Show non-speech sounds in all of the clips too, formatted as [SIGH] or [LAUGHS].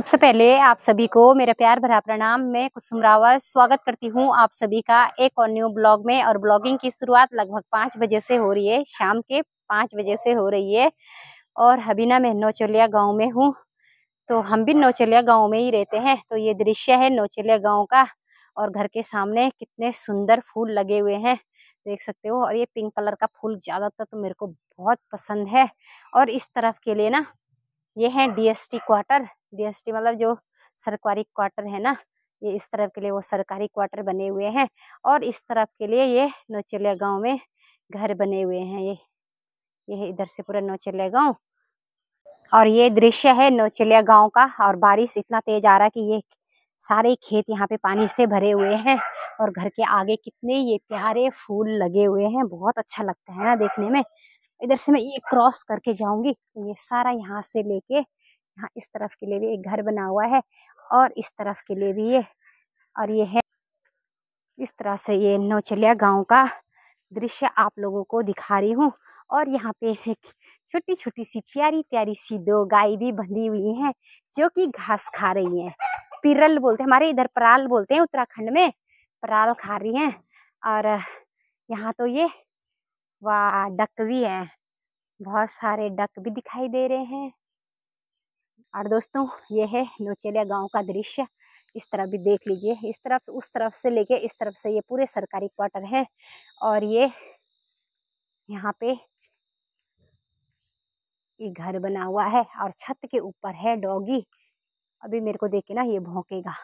सबसे पहले आप सभी को मेरा प्यार भरा प्रणाम मैं कुसुम रावत स्वागत करती हूं आप सभी का एक और न्यू ब्लॉग में और ब्लॉगिंग की शुरुआत लगभग पाँच बजे से हो रही है शाम के पाँच बजे से हो रही है और हबीना मैं नौचलिया गांव में हूं तो हम भी नौचलिया गांव में ही रहते हैं तो ये दृश्य है नौचलिया गाँव का और घर के सामने कितने सुंदर फूल लगे हुए हैं देख सकते हो और ये पिंक कलर का फूल ज़्यादातर तो मेरे को बहुत पसंद है और इस तरफ के लिए ना ये है डीएसटी क्वार्टर डीएसटी मतलब जो सरकारी क्वार्टर है ना ये इस तरफ के लिए वो सरकारी क्वार्टर बने हुए हैं और इस तरफ के लिए ये नौचेलिया गांव में घर बने हुए हैं ये ये इधर से पूरा नौचेलिया गांव और ये दृश्य है नौचेलिया गांव का और बारिश इतना तेज आ रहा है कि ये सारे खेत यहाँ पे पानी से भरे हुए हैं और घर के आगे कितने ये प्यारे फूल लगे हुए हैं बहुत अच्छा लगता है ना देखने में इधर से मैं ये क्रॉस करके जाऊंगी तो ये सारा यहाँ से लेके यहाँ इस तरफ के लिए भी एक घर बना हुआ है और इस तरफ के लिए भी ये और ये है इस तरह से ये नौचलिया गांव का दृश्य आप लोगों को दिखा रही हूँ और यहाँ पे एक छोटी छोटी सी प्यारी प्यारी सी दो गाय भी बंधी हुई हैं जो कि घास खा रही हैं पिरल बोलते हैं हमारे इधर पराल बोलते हैं उत्तराखंड में पराल खा रही हैं और यहाँ तो ये वाह डक भी है बहुत सारे डक भी दिखाई दे रहे हैं और दोस्तों ये है नोचेलिया गांव का दृश्य इस तरफ भी देख लीजिए इस तरफ उस तरफ से लेके इस तरफ से ये पूरे सरकारी क्वार्टर है और ये यहाँ पे ये घर बना हुआ है और छत के ऊपर है डॉगी अभी मेरे को देख के ना ये भौंकेगा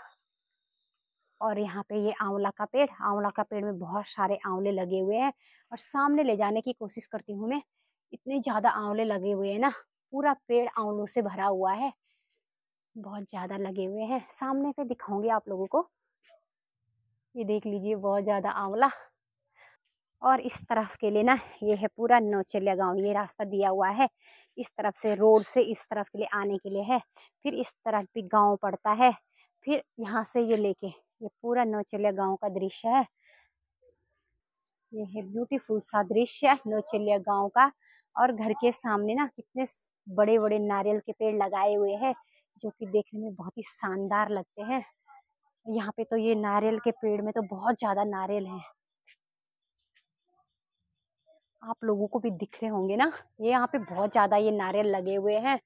और यहाँ पे ये आंवला का पेड़ आंवला का पेड़ में बहुत सारे आंवले लगे हुए हैं और सामने ले जाने की कोशिश करती हूँ मैं इतने ज़्यादा आंवले लगे हुए हैं ना पूरा पेड़ आंवलों से भरा हुआ है बहुत ज़्यादा लगे हुए हैं सामने पे दिखाऊंगी आप लोगों को ये देख लीजिए बहुत ज़्यादा आंवला और इस तरफ के लिए ना ये है पूरा नौचलिया गांव ये रास्ता दिया हुआ है इस तरफ से रोड से इस तरफ के लिए आने के लिए है फिर इस तरफ भी गांव पड़ता है फिर यहाँ से ये लेके ये पूरा नौचलिया गांव का दृश्य है ये है ब्यूटीफुल सा दृश्य नौचलिया गांव का और घर के सामने ना कितने बड़े बड़े नारियल के पेड़ लगाए हुए हैं जो कि देखने में बहुत ही शानदार लगते हैं यहाँ पे तो ये नारियल के पेड़ में तो बहुत ज्यादा नारियल है आप लोगों को भी दिख रहे होंगे ना ये यहाँ पे बहुत ज्यादा ये नारियल लगे हुए हैं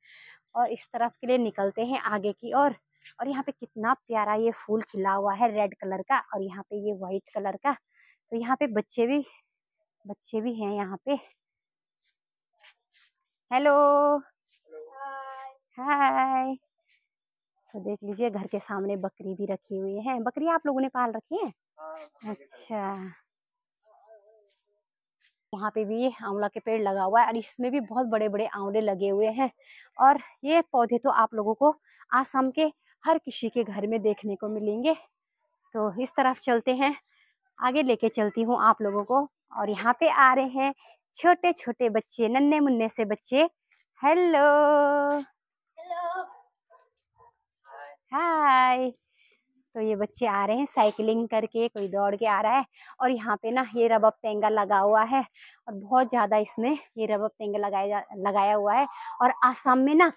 और इस तरफ के लिए निकलते हैं आगे की ओर और यहाँ पे कितना प्यारा ये फूल खिला हुआ है रेड कलर का और यहाँ पे ये व्हाइट कलर का तो यहाँ पे बच्चे भी बच्चे भी हैं यहाँ पे हेलो हाय तो देख लीजिए घर के सामने बकरी भी रखी हुई है बकरी आप लोगों ने पाल रखी है अच्छा वहाँ पे भी ये आंवला के पेड़ लगा हुआ है और इसमें भी बहुत बड़े बड़े आंवले लगे हुए हैं और ये पौधे तो आप लोगों को आसाम के हर किसी के घर में देखने को मिलेंगे तो इस तरफ चलते हैं आगे लेके चलती हूँ आप लोगों को और यहाँ पे आ रहे हैं छोटे छोटे बच्चे नन्हे मुन्ने से बच्चे हेलो हाय तो ये बच्चे आ रहे हैं साइकिलिंग करके कोई दौड़ के आ रहा है और यहाँ पे ना ये रबब तेंगा लगा हुआ है और बहुत ज़्यादा इसमें ये रबब तेंगा लगाया लगाया हुआ है और आसाम में ना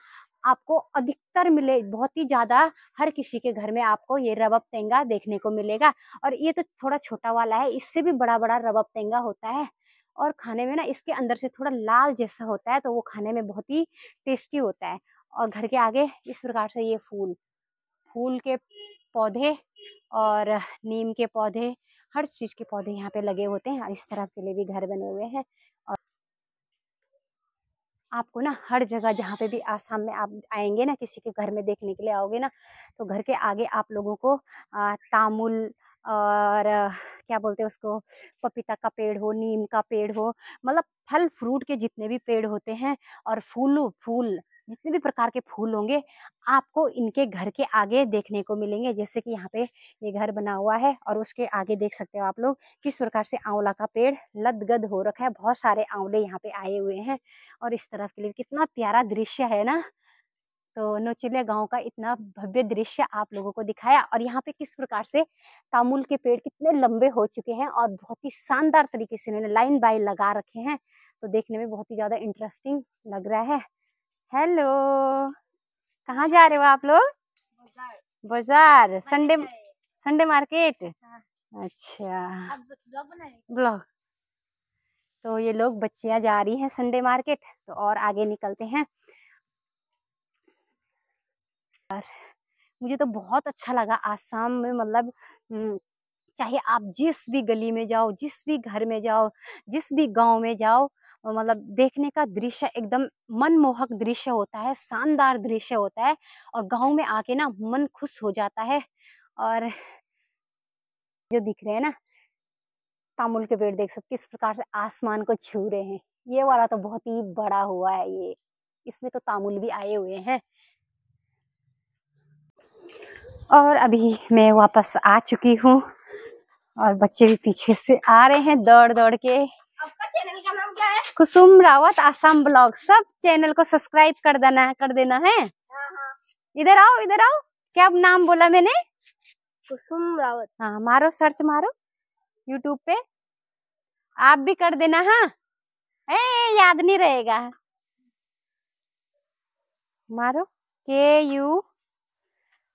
आपको अधिकतर मिले बहुत ही ज्यादा हर किसी के घर में आपको ये रबब तेंगा देखने को मिलेगा और ये तो थोड़ा छोटा वाला है इससे भी बड़ा बड़ा रबब तेंगा होता है और खाने में ना इसके अंदर से थोड़ा लाल जैसा होता है तो वो खाने में बहुत ही टेस्टी होता है और घर के आगे इस प्रकार से ये फूल फूल के पौधे और नीम के पौधे हर चीज़ के पौधे यहाँ पे लगे होते हैं इस तरह के लिए भी घर बने हुए हैं और आपको ना हर जगह जहाँ पे भी आसाम में आप आएंगे ना किसी के घर में देखने के लिए आओगे ना तो घर के आगे आप लोगों को आ, तामुल और क्या बोलते हैं उसको पपीता का पेड़ हो नीम का पेड़ हो मतलब फल फ्रूट के जितने भी पेड़ होते हैं और फूल फूल जितने भी प्रकार के फूल होंगे आपको इनके घर के आगे देखने को मिलेंगे जैसे कि यहाँ पे ये घर बना हुआ है और उसके आगे देख सकते हो आप लोग किस प्रकार से आंवला का पेड़ लदगद हो रखा है बहुत सारे आंवले यहाँ पे आए हुए हैं और इस तरफ के लिए कितना प्यारा दृश्य है ना तो नोचिले गांव का इतना भव्य दृश्य आप लोगों को दिखाया और यहाँ पे किस प्रकार से तामुल के पेड़ कितने लंबे हो चुके हैं और बहुत ही शानदार तरीके से इन्होंने लाइन बाय लगा रखे हैं तो देखने में बहुत ही ज़्यादा इंटरेस्टिंग लग रहा है हेलो कहाँ जा रहे हो आप लोग बाजार संडे संडे मार्केट अच्छा ब्लॉग तो ये लोग बच्चियां जा रही हैं संडे मार्केट तो और आगे निकलते हैं मुझे तो बहुत अच्छा लगा आसाम में मतलब हम्म, चाहे आप जिस भी गली में जाओ जिस भी घर में जाओ जिस भी गांव में जाओ मतलब देखने का दृश्य एकदम मनमोहक दृश्य होता है शानदार दृश्य होता है और गांव में आके ना मन खुश हो जाता है और जो दिख रहे हैं ना तामुल के पेड़ देख सकते किस प्रकार से आसमान को छू रहे हैं ये वाला तो बहुत ही बड़ा हुआ है ये इसमें तो तामुल भी आए हुए हैं और अभी मैं वापस आ चुकी हूँ और बच्चे भी पीछे से आ रहे हैं दौड़ दौड़ के आपका चैनल का नाम क्या है कुसुम रावत आसाम ब्लॉग सब चैनल को सब्सक्राइब कर देना है कर देना है हाँ, हाँ। इधर आओ इधर आओ क्या नाम बोला मैंने कुसुम रावत हाँ मारो सर्च मारो यूट्यूब पे आप भी कर देना हाँ ए, याद नहीं रहेगा मारो के यू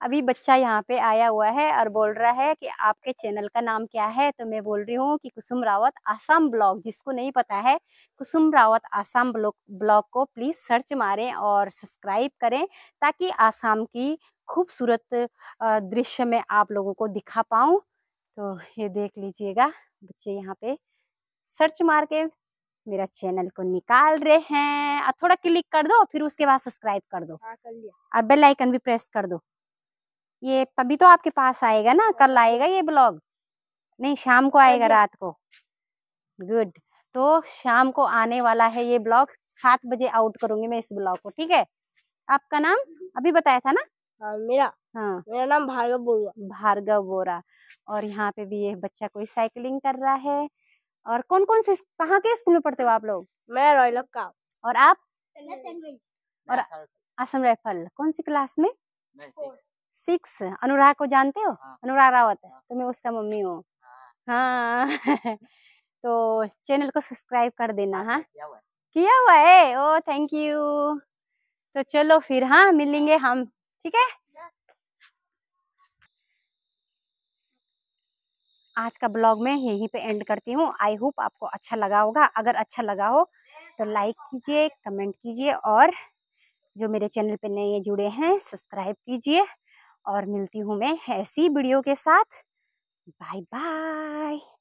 अभी बच्चा यहाँ पे आया हुआ है और बोल रहा है कि आपके चैनल का नाम क्या है तो मैं बोल रही हूँ कि कुसुम रावत आसाम ब्लॉग जिसको नहीं पता है कुसुम रावत आसाम ब्लॉग ब्लॉग को प्लीज़ सर्च मारें और सब्सक्राइब करें ताकि आसाम की खूबसूरत दृश्य में आप लोगों को दिखा पाऊँ तो ये देख लीजिएगा बच्चे यहाँ पे सर्च मार के मेरा चैनल को निकाल रहे हैं और थोड़ा क्लिक कर दो फिर उसके बाद सब्सक्राइब कर दो हाँ, और बेल आइकन भी प्रेस कर दो ये तभी तो आपके पास आएगा ना कल हाँ। आएगा ये ब्लॉग नहीं शाम को हाँ आएगा रात को गुड तो शाम को आने वाला है ये ब्लॉग सात बजे आउट करूंगी मैं इस ब्लॉग को ठीक है आपका नाम हम्म। अभी बताया था ना आ, हाँ, मेरा हाँ मेरा नाम भार्गव बोरा भार्गव बोरा और यहाँ पे भी ये बच्चा कोई साइकिलिंग कर रहा है और कौन कौन से कहाँ के स्कूल में पढ़ते हो आप लोग मैं रॉयल का और आप और असम राइफल कौन सी क्लास में सिक्स अनुराग को जानते हो हाँ। अनुराग रावत हाँ। तो मैं उसका मम्मी हूँ हाँ, हाँ। [LAUGHS] तो चैनल को सब्सक्राइब कर देना हाँ, हाँ। किया हुआ है ओ थैंक यू तो चलो फिर हाँ मिलेंगे हम ठीक है आज का ब्लॉग मैं यहीं पे एंड करती हूँ आई होप आपको अच्छा लगा होगा अगर अच्छा लगा हो तो लाइक कीजिए कमेंट कीजिए और जो मेरे चैनल पे नए जुड़े हैं सब्सक्राइब कीजिए और मिलती हूँ मैं ऐसी वीडियो के साथ बाय बाय